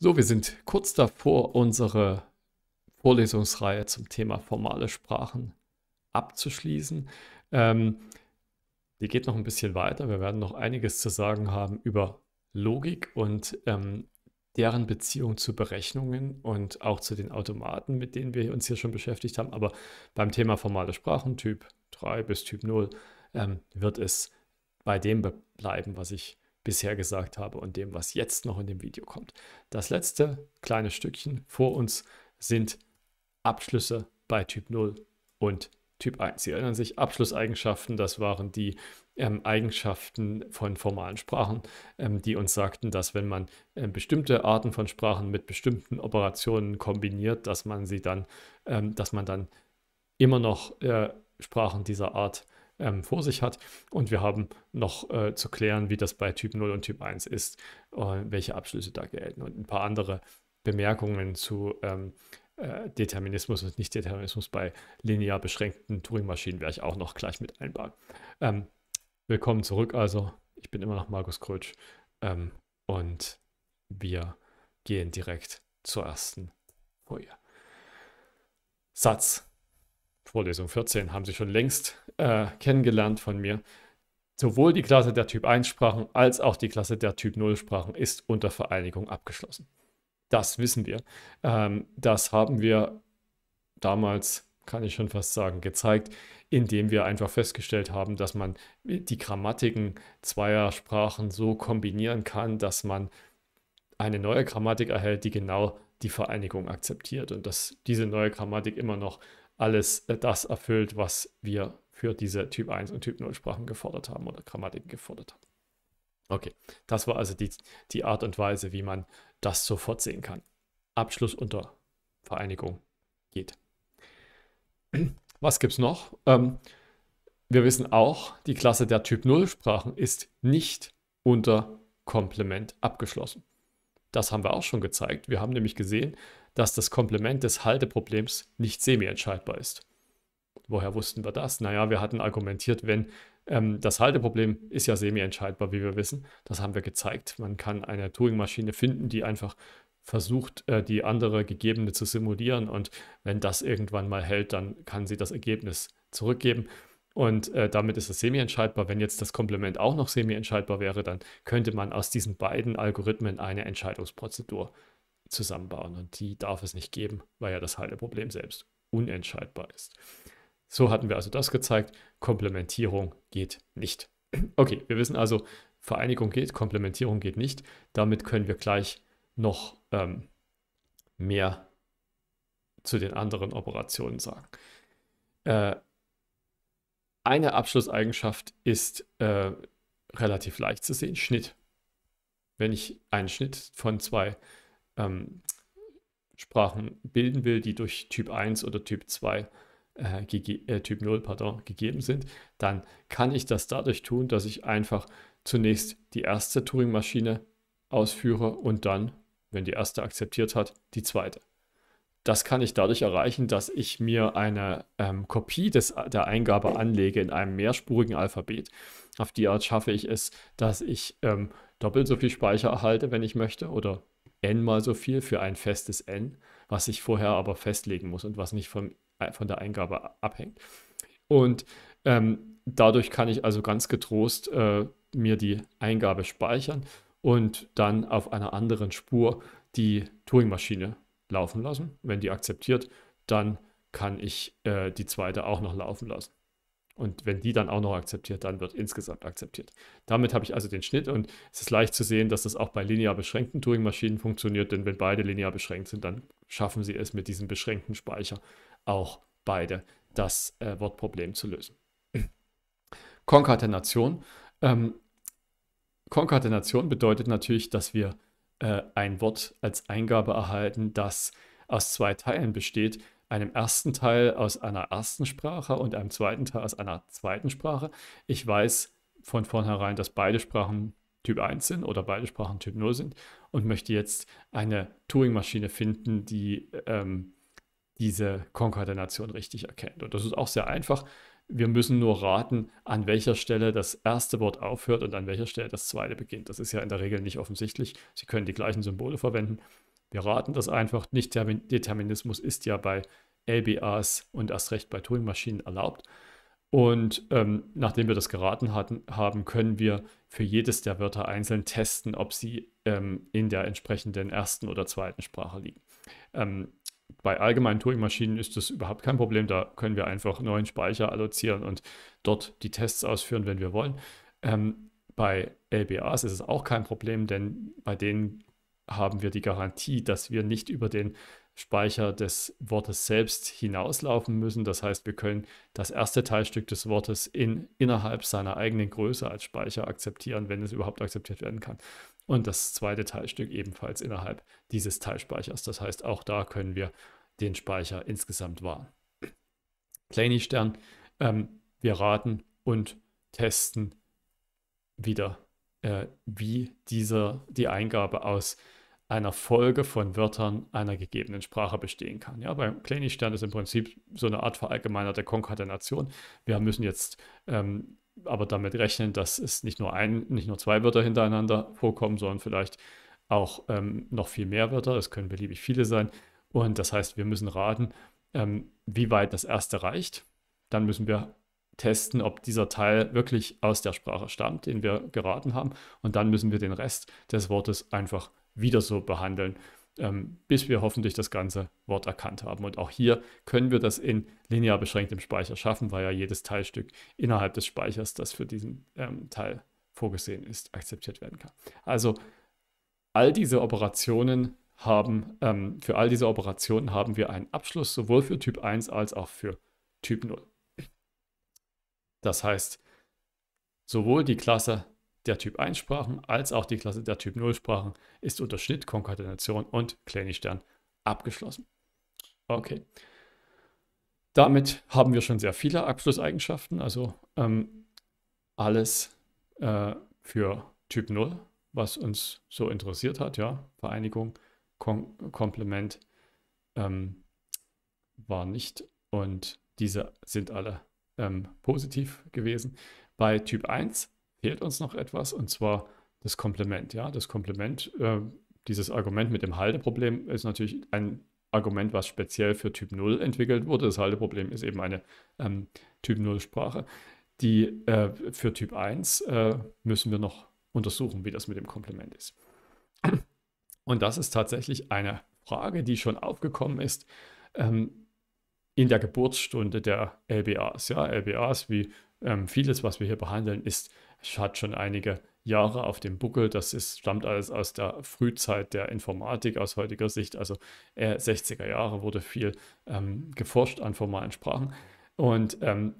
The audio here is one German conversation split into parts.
So, wir sind kurz davor, unsere Vorlesungsreihe zum Thema formale Sprachen abzuschließen. Ähm, die geht noch ein bisschen weiter. Wir werden noch einiges zu sagen haben über Logik und ähm, deren Beziehung zu Berechnungen und auch zu den Automaten, mit denen wir uns hier schon beschäftigt haben. Aber beim Thema formale Sprachen, Typ 3 bis Typ 0, ähm, wird es bei dem bleiben, was ich bisher gesagt habe und dem, was jetzt noch in dem Video kommt. Das letzte kleine Stückchen vor uns sind Abschlüsse bei Typ 0 und Typ 1. Sie erinnern sich, Abschlusseigenschaften, das waren die ähm, Eigenschaften von formalen Sprachen, ähm, die uns sagten, dass wenn man ähm, bestimmte Arten von Sprachen mit bestimmten Operationen kombiniert, dass man sie dann, ähm, dass man dann immer noch äh, Sprachen dieser Art ähm, vor sich hat. Und wir haben noch äh, zu klären, wie das bei Typ 0 und Typ 1 ist, äh, welche Abschlüsse da gelten und ein paar andere Bemerkungen zu ähm, äh, Determinismus und Nicht-Determinismus bei linear beschränkten Turing-Maschinen werde ich auch noch gleich mit einbauen. Ähm, willkommen zurück also. Ich bin immer noch Markus Krötsch ähm, und wir gehen direkt zur ersten Folie. Satz. Vorlesung 14 haben Sie schon längst äh, kennengelernt von mir. Sowohl die Klasse der Typ 1 Sprachen als auch die Klasse der Typ 0 Sprachen ist unter Vereinigung abgeschlossen. Das wissen wir. Ähm, das haben wir damals, kann ich schon fast sagen, gezeigt, indem wir einfach festgestellt haben, dass man die Grammatiken zweier Sprachen so kombinieren kann, dass man eine neue Grammatik erhält, die genau die Vereinigung akzeptiert und dass diese neue Grammatik immer noch alles äh, das erfüllt, was wir für diese Typ 1 und Typ 0 Sprachen gefordert haben oder Grammatiken gefordert haben. Okay, das war also die, die Art und Weise, wie man das sofort sehen kann. Abschluss unter Vereinigung geht. Was gibt es noch? Ähm, wir wissen auch, die Klasse der Typ 0 Sprachen ist nicht unter Komplement abgeschlossen. Das haben wir auch schon gezeigt. Wir haben nämlich gesehen, dass das Komplement des Halteproblems nicht semi-entscheidbar ist. Woher wussten wir das? Naja, wir hatten argumentiert, wenn ähm, das Halteproblem ist ja semi-entscheidbar, wie wir wissen. Das haben wir gezeigt. Man kann eine Turing-Maschine finden, die einfach versucht, äh, die andere Gegebene zu simulieren. Und wenn das irgendwann mal hält, dann kann sie das Ergebnis zurückgeben. Und äh, damit ist es semi-entscheidbar. Wenn jetzt das Komplement auch noch semi-entscheidbar wäre, dann könnte man aus diesen beiden Algorithmen eine Entscheidungsprozedur zusammenbauen. Und die darf es nicht geben, weil ja das Halteproblem selbst unentscheidbar ist. So hatten wir also das gezeigt. Komplementierung geht nicht. Okay, wir wissen also, Vereinigung geht, Komplementierung geht nicht. Damit können wir gleich noch ähm, mehr zu den anderen Operationen sagen. Äh, eine Abschlusseigenschaft ist äh, relativ leicht zu sehen, Schnitt. Wenn ich einen Schnitt von zwei ähm, Sprachen bilden will, die durch Typ 1 oder Typ 2 äh, äh, äh, Typ 0 pardon, gegeben sind, dann kann ich das dadurch tun, dass ich einfach zunächst die erste Turing-Maschine ausführe und dann, wenn die erste akzeptiert hat, die zweite. Das kann ich dadurch erreichen, dass ich mir eine ähm, Kopie des, der Eingabe anlege in einem mehrspurigen Alphabet. Auf die Art schaffe ich es, dass ich ähm, doppelt so viel Speicher erhalte, wenn ich möchte, oder n mal so viel für ein festes n, was ich vorher aber festlegen muss und was nicht vom äh, von der Eingabe abhängt. Und ähm, dadurch kann ich also ganz getrost äh, mir die Eingabe speichern und dann auf einer anderen Spur die Turing-Maschine laufen lassen. Wenn die akzeptiert, dann kann ich äh, die zweite auch noch laufen lassen. Und wenn die dann auch noch akzeptiert, dann wird insgesamt akzeptiert. Damit habe ich also den Schnitt und es ist leicht zu sehen, dass das auch bei linear beschränkten Turing-Maschinen funktioniert, denn wenn beide linear beschränkt sind, dann schaffen sie es mit diesem beschränkten Speicher auch beide das äh, Wortproblem zu lösen. Konkatenation. Ähm, Konkatenation bedeutet natürlich, dass wir äh, ein Wort als Eingabe erhalten, das aus zwei Teilen besteht. Einem ersten Teil aus einer ersten Sprache und einem zweiten Teil aus einer zweiten Sprache. Ich weiß von vornherein, dass beide Sprachen Typ 1 sind oder beide Sprachen Typ 0 sind und möchte jetzt eine Turing-Maschine finden, die ähm, diese Konkordination richtig erkennt. Und das ist auch sehr einfach. Wir müssen nur raten, an welcher Stelle das erste Wort aufhört und an welcher Stelle das zweite beginnt. Das ist ja in der Regel nicht offensichtlich. Sie können die gleichen Symbole verwenden. Wir raten das einfach. Nicht-Determinismus ist ja bei LBAs und erst recht bei Turing-Maschinen erlaubt. Und ähm, nachdem wir das geraten hatten, haben, können wir für jedes der Wörter einzeln testen, ob sie ähm, in der entsprechenden ersten oder zweiten Sprache liegen. Ähm, bei allgemeinen Turing-Maschinen ist das überhaupt kein Problem. Da können wir einfach neuen Speicher allozieren und dort die Tests ausführen, wenn wir wollen. Ähm, bei LBAs ist es auch kein Problem, denn bei denen haben wir die Garantie, dass wir nicht über den Speicher des Wortes selbst hinauslaufen müssen. Das heißt, wir können das erste Teilstück des Wortes in, innerhalb seiner eigenen Größe als Speicher akzeptieren, wenn es überhaupt akzeptiert werden kann. Und das zweite Teilstück ebenfalls innerhalb dieses Teilspeichers. Das heißt, auch da können wir den Speicher insgesamt wahren. Kleini-Stern, ähm, wir raten und testen wieder, äh, wie dieser, die Eingabe aus einer Folge von Wörtern einer gegebenen Sprache bestehen kann. Ja, beim Kleinigstern ist im Prinzip so eine Art verallgemeinerte Konkatenation. Wir müssen jetzt ähm, aber damit rechnen, dass es nicht nur ein, nicht nur zwei Wörter hintereinander vorkommen, sondern vielleicht auch ähm, noch viel mehr Wörter. Es können beliebig viele sein. Und das heißt, wir müssen raten, ähm, wie weit das erste reicht. Dann müssen wir testen, ob dieser Teil wirklich aus der Sprache stammt, den wir geraten haben. Und dann müssen wir den Rest des Wortes einfach wieder so behandeln, ähm, bis wir hoffentlich das ganze Wort erkannt haben. Und auch hier können wir das in linear beschränktem Speicher schaffen, weil ja jedes Teilstück innerhalb des Speichers, das für diesen ähm, Teil vorgesehen ist, akzeptiert werden kann. Also all diese Operationen haben, ähm, für all diese Operationen haben wir einen Abschluss sowohl für Typ 1 als auch für Typ 0. Das heißt, sowohl die Klasse der Typ 1 Sprachen als auch die Klasse der Typ 0 Sprachen ist unter Schnitt, Konkatenation und Kleinstern abgeschlossen. Okay. Damit haben wir schon sehr viele Abschlusseigenschaften, also ähm, alles äh, für Typ 0, was uns so interessiert hat, ja, Vereinigung, Kom Komplement ähm, war nicht und diese sind alle ähm, positiv gewesen. Bei Typ 1 fehlt uns noch etwas und zwar das Komplement. Ja, das Komplement, äh, dieses Argument mit dem Halteproblem ist natürlich ein Argument, was speziell für Typ 0 entwickelt wurde. Das Halteproblem ist eben eine ähm, Typ 0 Sprache. Die äh, für Typ 1 äh, müssen wir noch untersuchen, wie das mit dem Komplement ist. Und das ist tatsächlich eine Frage, die schon aufgekommen ist ähm, in der Geburtsstunde der LBAs. Ja, LBAs, wie ähm, vieles, was wir hier behandeln, ist hat schon einige Jahre auf dem Buckel. Das ist, stammt alles aus der Frühzeit der Informatik aus heutiger Sicht, also äh, 60er Jahre wurde viel ähm, geforscht an formalen Sprachen. Und ähm,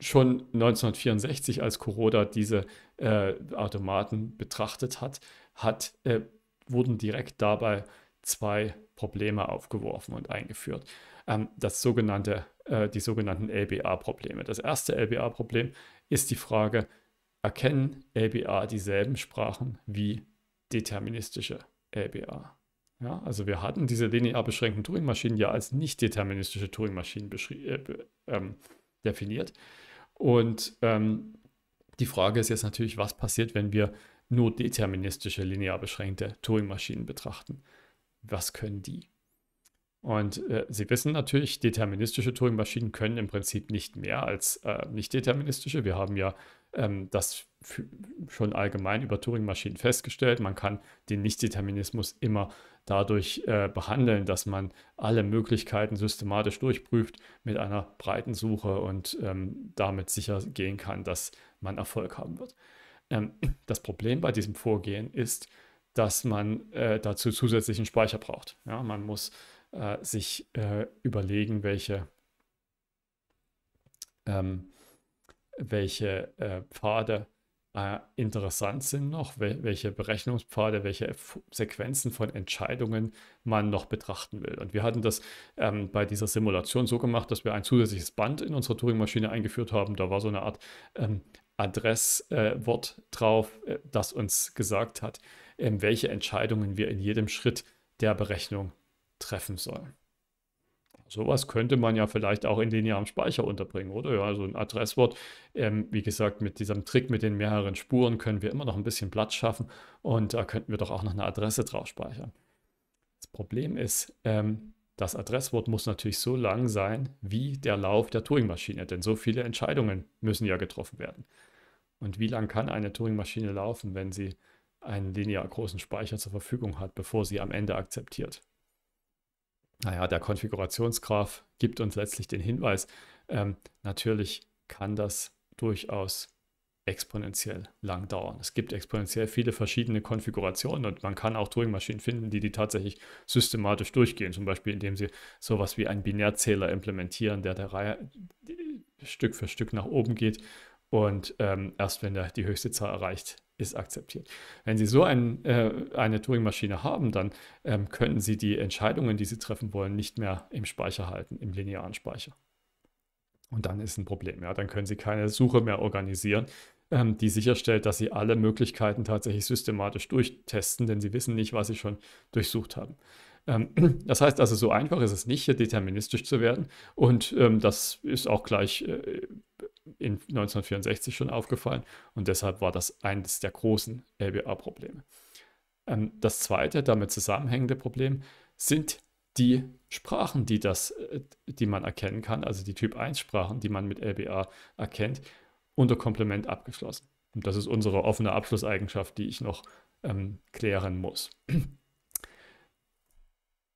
schon 1964, als Kuroda diese äh, Automaten betrachtet hat, hat äh, wurden direkt dabei zwei Probleme aufgeworfen und eingeführt. Ähm, das sogenannte, äh, die sogenannten LBA-Probleme. Das erste LBA-Problem ist die Frage, erkennen LBA dieselben Sprachen wie deterministische LBA. Ja, also wir hatten diese linear beschränkten Turing-Maschinen ja als nicht deterministische Turing-Maschinen äh, ähm, definiert. Und ähm, die Frage ist jetzt natürlich, was passiert, wenn wir nur deterministische linear beschränkte Turing-Maschinen betrachten? Was können die? Und äh, Sie wissen natürlich, deterministische Turing-Maschinen können im Prinzip nicht mehr als äh, nicht-deterministische. Wir haben ja ähm, das schon allgemein über Turing-Maschinen festgestellt. Man kann den Nicht-Determinismus immer dadurch äh, behandeln, dass man alle Möglichkeiten systematisch durchprüft mit einer breiten Suche und ähm, damit sicher gehen kann, dass man Erfolg haben wird. Ähm, das Problem bei diesem Vorgehen ist, dass man äh, dazu zusätzlichen Speicher braucht. Ja, man muss äh, sich äh, überlegen, welche, ähm, welche äh, Pfade äh, interessant sind noch, wel welche Berechnungspfade, welche F Sequenzen von Entscheidungen man noch betrachten will. Und wir hatten das ähm, bei dieser Simulation so gemacht, dass wir ein zusätzliches Band in unsere Turing-Maschine eingeführt haben. Da war so eine Art ähm, Adresswort äh, drauf, äh, das uns gesagt hat, ähm, welche Entscheidungen wir in jedem Schritt der Berechnung treffen soll. Sowas könnte man ja vielleicht auch in linearem Speicher unterbringen, oder? Ja, also ein Adresswort. Ähm, wie gesagt, mit diesem Trick mit den mehreren Spuren können wir immer noch ein bisschen Platz schaffen und da könnten wir doch auch noch eine Adresse drauf speichern. Das Problem ist, ähm, das Adresswort muss natürlich so lang sein wie der Lauf der Turing-Maschine, denn so viele Entscheidungen müssen ja getroffen werden. Und wie lang kann eine Turing-Maschine laufen, wenn sie einen linear großen Speicher zur Verfügung hat, bevor sie am Ende akzeptiert? Naja, der Konfigurationsgraph gibt uns letztlich den Hinweis. Ähm, natürlich kann das durchaus exponentiell lang dauern. Es gibt exponentiell viele verschiedene Konfigurationen und man kann auch Turing-Maschinen finden, die die tatsächlich systematisch durchgehen, zum Beispiel indem sie sowas wie einen Binärzähler implementieren, der der Reihe Stück für Stück nach oben geht und ähm, erst wenn der die höchste Zahl erreicht, ist akzeptiert. Wenn Sie so ein, äh, eine Turing-Maschine haben, dann ähm, könnten Sie die Entscheidungen, die Sie treffen wollen, nicht mehr im Speicher halten, im linearen Speicher. Und dann ist ein Problem. Ja? Dann können Sie keine Suche mehr organisieren, ähm, die sicherstellt, dass Sie alle Möglichkeiten tatsächlich systematisch durchtesten, denn Sie wissen nicht, was Sie schon durchsucht haben. Ähm, das heißt also, so einfach ist es nicht, hier deterministisch zu werden. Und ähm, das ist auch gleich äh, in 1964 schon aufgefallen und deshalb war das eines der großen LBA-Probleme. Ähm, das zweite damit zusammenhängende Problem sind die Sprachen, die, das, äh, die man erkennen kann, also die Typ-1-Sprachen, die man mit LBA erkennt, unter Komplement abgeschlossen. Und das ist unsere offene Abschlusseigenschaft, die ich noch ähm, klären muss.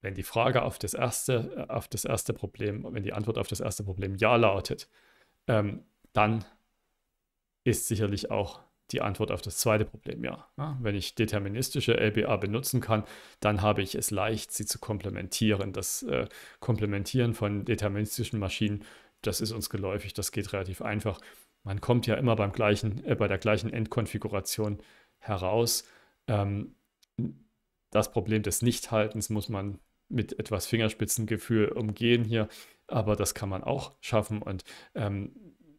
Wenn die Frage auf das erste, äh, auf das erste Problem, wenn die Antwort auf das erste Problem ja lautet, ähm, dann ist sicherlich auch die Antwort auf das zweite Problem ja. Wenn ich deterministische LBA benutzen kann, dann habe ich es leicht, sie zu komplementieren. Das äh, Komplementieren von deterministischen Maschinen, das ist uns geläufig, das geht relativ einfach. Man kommt ja immer beim gleichen, äh, bei der gleichen Endkonfiguration heraus. Ähm, das Problem des Nichthaltens muss man mit etwas Fingerspitzengefühl umgehen hier, aber das kann man auch schaffen und ähm,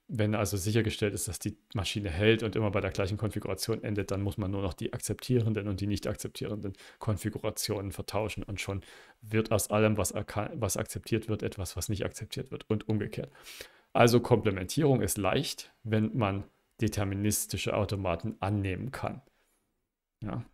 wenn also sichergestellt ist, dass die Maschine hält und immer bei der gleichen Konfiguration endet, dann muss man nur noch die akzeptierenden und die nicht akzeptierenden Konfigurationen vertauschen und schon wird aus allem, was, was akzeptiert wird, etwas, was nicht akzeptiert wird und umgekehrt. Also Komplementierung ist leicht, wenn man deterministische Automaten annehmen kann. Ja.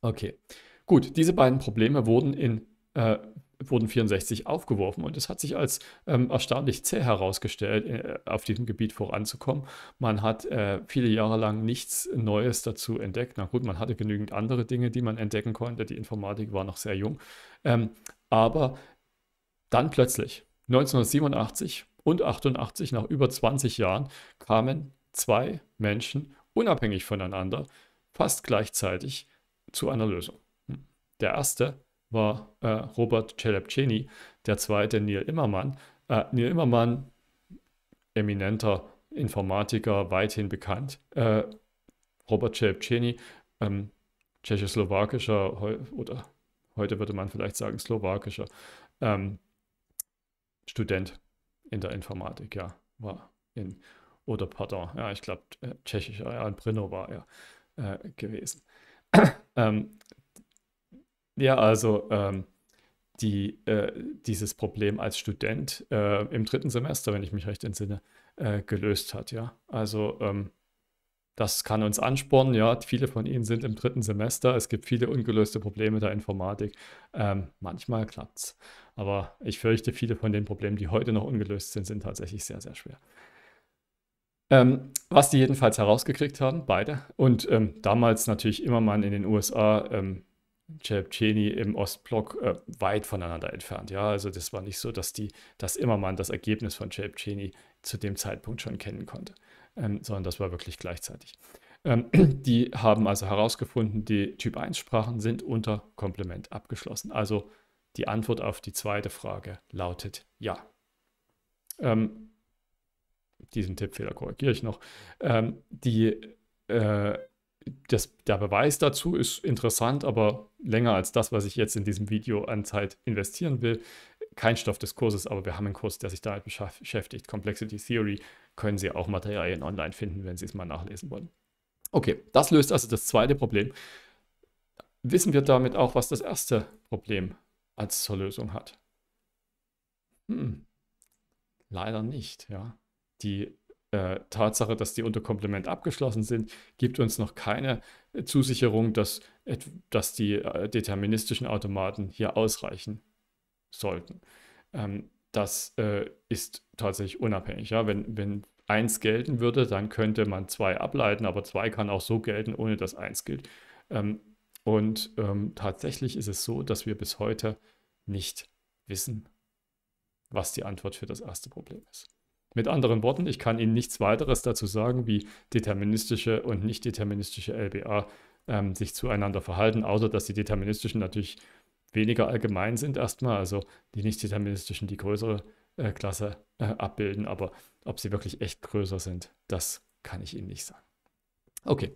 Okay, gut, diese beiden Probleme wurden in äh, wurden 64 aufgeworfen und es hat sich als ähm, erstaunlich zäh herausgestellt, äh, auf diesem Gebiet voranzukommen. Man hat äh, viele Jahre lang nichts Neues dazu entdeckt. Na gut, man hatte genügend andere Dinge, die man entdecken konnte. Die Informatik war noch sehr jung. Ähm, aber dann plötzlich, 1987 und 88, nach über 20 Jahren, kamen zwei Menschen unabhängig voneinander fast gleichzeitig zu einer Lösung. Hm. Der erste war äh, Robert Celepceni, der zweite Neil Immermann. Äh, Neil Immermann, eminenter Informatiker, weithin bekannt. Äh, Robert Celepceni, ähm, tschechoslowakischer oder heute würde man vielleicht sagen slowakischer ähm, Student in der Informatik, ja, war in, oder pardon, ja, ich glaube äh, tschechischer, ja, in Brno war er äh, gewesen. ähm, ja, also ähm, die, äh, dieses Problem als Student äh, im dritten Semester, wenn ich mich recht entsinne, äh, gelöst hat, ja. Also ähm, das kann uns anspornen, ja. Viele von Ihnen sind im dritten Semester. Es gibt viele ungelöste Probleme der Informatik. Ähm, manchmal es. Aber ich fürchte, viele von den Problemen, die heute noch ungelöst sind, sind tatsächlich sehr, sehr schwer. Ähm, was die jedenfalls herausgekriegt haben, beide. Und ähm, damals natürlich immer man in den USA ähm, Chepcheni im Ostblock äh, weit voneinander entfernt. Ja, also das war nicht so, dass die, dass immer man das Ergebnis von Chepcheni zu dem Zeitpunkt schon kennen konnte, ähm, sondern das war wirklich gleichzeitig. Ähm, die haben also herausgefunden, die Typ 1 Sprachen sind unter Komplement abgeschlossen. Also die Antwort auf die zweite Frage lautet ja. Ähm, diesen Tippfehler korrigiere ich noch. Ähm, die äh, das, der Beweis dazu ist interessant, aber länger als das, was ich jetzt in diesem Video an Zeit investieren will. Kein Stoff des Kurses, aber wir haben einen Kurs, der sich damit halt beschäftigt. Complexity Theory können Sie auch Materialien online finden, wenn Sie es mal nachlesen wollen. Okay, das löst also das zweite Problem. Wissen wir damit auch, was das erste Problem als zur Lösung hat? Hm, leider nicht, ja. Die äh, Tatsache, dass die unter Komplement abgeschlossen sind, gibt uns noch keine äh, Zusicherung, dass, dass die äh, deterministischen Automaten hier ausreichen sollten. Ähm, das äh, ist tatsächlich unabhängig. Ja? Wenn, wenn 1 gelten würde, dann könnte man 2 ableiten, aber 2 kann auch so gelten, ohne dass 1 gilt. Ähm, und ähm, tatsächlich ist es so, dass wir bis heute nicht wissen, was die Antwort für das erste Problem ist. Mit anderen Worten, ich kann Ihnen nichts weiteres dazu sagen, wie deterministische und nicht deterministische LBA ähm, sich zueinander verhalten, außer dass die deterministischen natürlich weniger allgemein sind erstmal, also die nicht deterministischen die größere äh, Klasse äh, abbilden, aber ob sie wirklich echt größer sind, das kann ich Ihnen nicht sagen. Okay,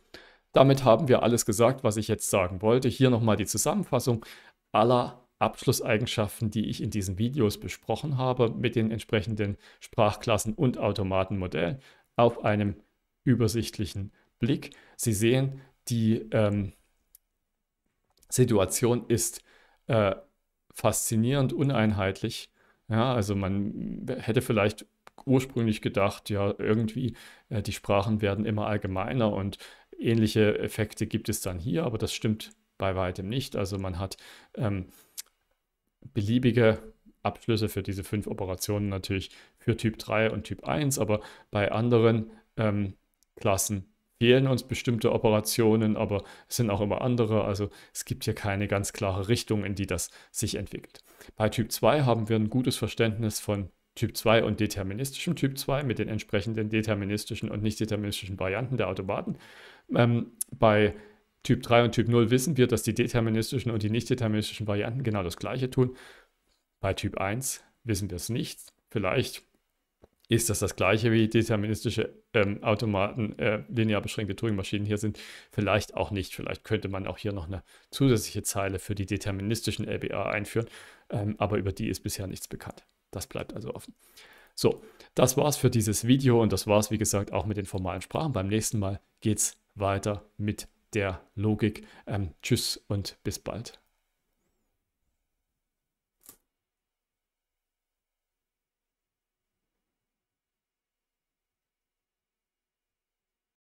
damit haben wir alles gesagt, was ich jetzt sagen wollte. Hier nochmal die Zusammenfassung aller Abschlusseigenschaften, die ich in diesen Videos besprochen habe, mit den entsprechenden Sprachklassen und Automatenmodellen auf einem übersichtlichen Blick. Sie sehen, die ähm, Situation ist äh, faszinierend uneinheitlich. Ja, also man hätte vielleicht ursprünglich gedacht, ja, irgendwie äh, die Sprachen werden immer allgemeiner und ähnliche Effekte gibt es dann hier, aber das stimmt bei weitem nicht. Also man hat ähm, beliebige Abschlüsse für diese fünf Operationen natürlich für Typ 3 und Typ 1, aber bei anderen ähm, Klassen fehlen uns bestimmte Operationen, aber es sind auch immer andere. Also es gibt hier keine ganz klare Richtung, in die das sich entwickelt. Bei Typ 2 haben wir ein gutes Verständnis von Typ 2 und deterministischem Typ 2 mit den entsprechenden deterministischen und nicht deterministischen Varianten der Automaten. Ähm, bei Typ 3 und Typ 0 wissen wir, dass die deterministischen und die nicht-deterministischen Varianten genau das gleiche tun. Bei Typ 1 wissen wir es nicht. Vielleicht ist das das gleiche wie deterministische ähm, Automaten, äh, linear beschränkte Turing-Maschinen hier sind. Vielleicht auch nicht. Vielleicht könnte man auch hier noch eine zusätzliche Zeile für die deterministischen LBA einführen, ähm, aber über die ist bisher nichts bekannt. Das bleibt also offen. So, das war's für dieses Video und das war's, wie gesagt, auch mit den formalen Sprachen. Beim nächsten Mal geht's weiter mit der Logik. Ähm, tschüss und bis bald.